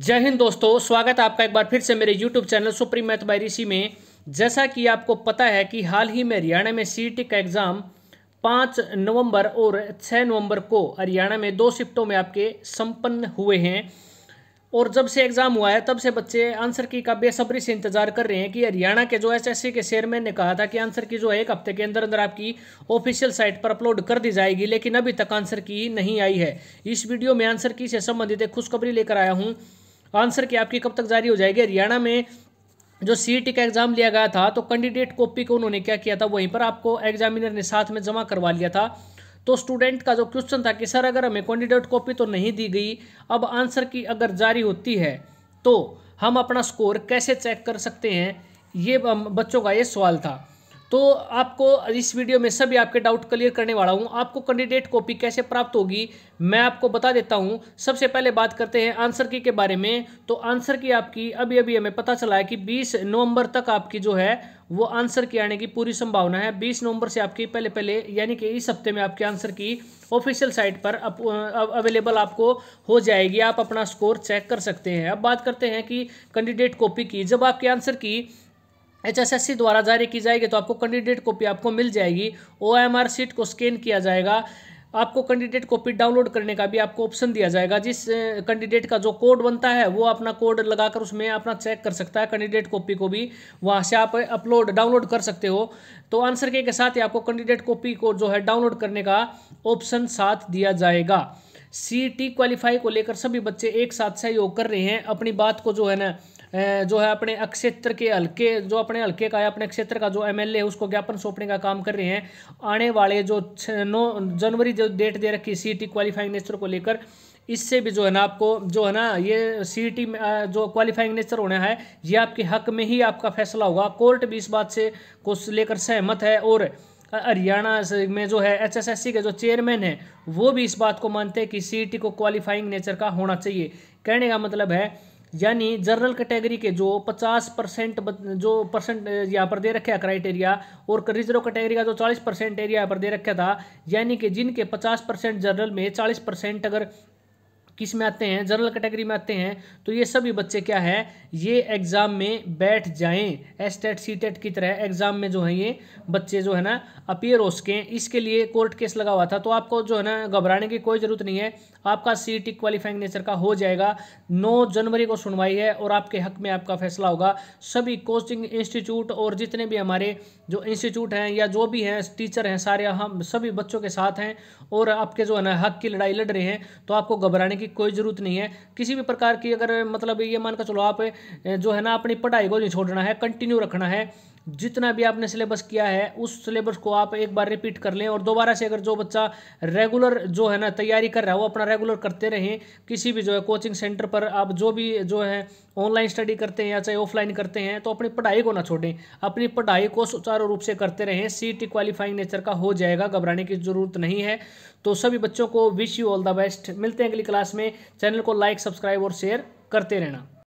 जय हिंद दोस्तों स्वागत है आपका एक बार फिर से मेरे YouTube channel supreme math by Rishi में जैसा कि आपको पता है कि हाल ही में हरियाणा में सी e का एग्ज़ाम 5 नवंबर और 6 नवंबर को हरियाणा में दो शिफ्टों में आपके संपन्न हुए हैं और जब से एग्ज़ाम हुआ है तब से बच्चे आंसर की का बेसब्री से इंतज़ार कर रहे हैं कि हरियाणा के जो एस के चेयरमैन ने कहा था कि आंसर की जो है एक हफ्ते के अंदर अंदर आपकी ऑफिशियल साइट पर अपलोड कर दी जाएगी लेकिन अभी तक आंसर की नहीं आई है इस वीडियो में आंसर की से संबंधित एक खुशखबरी लेकर आया हूँ आंसर की आपकी कब तक जारी हो जाएगी हरियाणा में जो सी e का एग्ज़ाम लिया गया था तो कैंडिडेट कॉपी को उन्होंने क्या किया था वहीं पर आपको एग्जामिनर ने साथ में जमा करवा लिया था तो स्टूडेंट का जो क्वेश्चन था कि सर अगर हमें कैंडिडेट कॉपी तो नहीं दी गई अब आंसर की अगर जारी होती है तो हम अपना स्कोर कैसे चेक कर सकते हैं ये बच्चों का ये सवाल था तो आपको इस वीडियो में सभी आपके डाउट क्लियर करने वाला हूँ आपको कैंडिडेट कॉपी कैसे प्राप्त होगी मैं आपको बता देता हूँ सबसे पहले बात करते हैं आंसर की के बारे में तो आंसर की आपकी अभी अभी हमें पता चला है कि बीस नवंबर तक आपकी जो है वो आंसर की आने की पूरी संभावना है बीस नवंबर से आपकी पहले पहले यानी कि इस हफ्ते में आपके आंसर की ऑफिशियल साइट पर अवेलेबल आपको हो जाएगी आप अपना स्कोर चेक कर सकते हैं अब बात करते हैं कि कैंडिडेट कॉपी की जब आपके आंसर की एचएसएससी द्वारा जारी की जाएगी तो आपको कैंडिडेट कॉपी आपको मिल जाएगी ओएमआर सीट को स्कैन किया जाएगा आपको कैंडिडेट कॉपी डाउनलोड करने का भी आपको ऑप्शन दिया जाएगा जिस कैंडिडेट का जो कोड बनता है वो अपना कोड लगाकर उसमें अपना चेक कर सकता है कैंडिडेट कॉपी को भी वहाँ से आप अपलोड डाउनलोड कर सकते हो तो आंसर के, के साथ ही आपको कैंडिडेट कॉपी को जो है डाउनलोड करने का ऑप्शन साथ दिया जाएगा सी टी क्वालिफाई को लेकर सभी बच्चे एक साथ सहयोग कर रहे हैं अपनी बात को जो है ना जो है अपने क्षेत्र के हल्के जो अपने हल्के का है अपने क्षेत्र का जो एमएलए है उसको ज्ञापन सौंपने का काम कर रहे हैं आने वाले जो नौ जनवरी जो डेट दे रखी सी टी क्वालिफाइंग नेचर को लेकर इससे भी जो है ना आपको जो है ना ये सीटी e में जो क्वालिफाइंग नेचर होना है ये आपके हक में ही आपका फैसला होगा कोर्ट भी इस बात से को लेकर सहमत है और हरियाणा में जो है एचएसएससी के जो चेयरमैन हैं वो भी इस बात को मानते हैं कि सीटी e को क्वालिफाइंग नेचर का होना चाहिए कहने का मतलब है यानी जनरल कैटेगरी के जो 50 परसेंट जो परसेंट यहाँ पर दे रखा है क्राइटेरिया और रिजर्व कैटेगरी का जो 40 परसेंट एरिया पर दे रखा था यानी कि जिनके 50 परसेंट जनरल में 40 परसेंट अगर किस में आते हैं जनरल कैटेगरी में आते हैं तो ये सभी बच्चे क्या है ये एग्ज़ाम में बैठ जाएं एस टेट सी टेट की तरह एग्ज़ाम में जो है ये बच्चे जो है ना अपियर हो सकें इसके लिए कोर्ट केस लगा हुआ था तो आपको जो है ना घबराने की कोई ज़रूरत नहीं है आपका सी टी क्वालिफाइंग नेचर का हो जाएगा नौ जनवरी को सुनवाई है और आपके हक में आपका फैसला होगा सभी कोचिंग इंस्टीट्यूट और जितने भी हमारे जो इंस्टीट्यूट हैं या जो भी हैं टीचर हैं सारे हम सभी बच्चों के साथ हैं और आपके जो है ना हक की लड़ाई लड़ रहे हैं तो आपको घबराने की कोई ज़रूरत नहीं है किसी भी प्रकार की अगर मतलब ये मान कर चलो आप जो है ना अपनी पढ़ाई को नहीं छोड़ना है कंटिन्यू रखना है जितना भी आपने सिलेबस किया है उस सिलेबस को आप एक बार रिपीट कर लें और दोबारा से अगर जो बच्चा रेगुलर जो है ना तैयारी कर रहा है वो अपना रेगुलर करते रहें किसी भी जो है कोचिंग सेंटर पर आप जो भी जो है ऑनलाइन स्टडी करते हैं या चाहे ऑफलाइन करते हैं तो अपनी पढ़ाई को ना छोड़ें अपनी पढ़ाई को सुचारू रूप से करते रहें सी टी क्वालिफाइंग नेचर का हो जाएगा घबराने की ज़रूरत नहीं है तो सभी बच्चों को wish you all the best मिलते हैं अगली क्लास में चैनल को लाइक सब्सक्राइब और शेयर करते रहना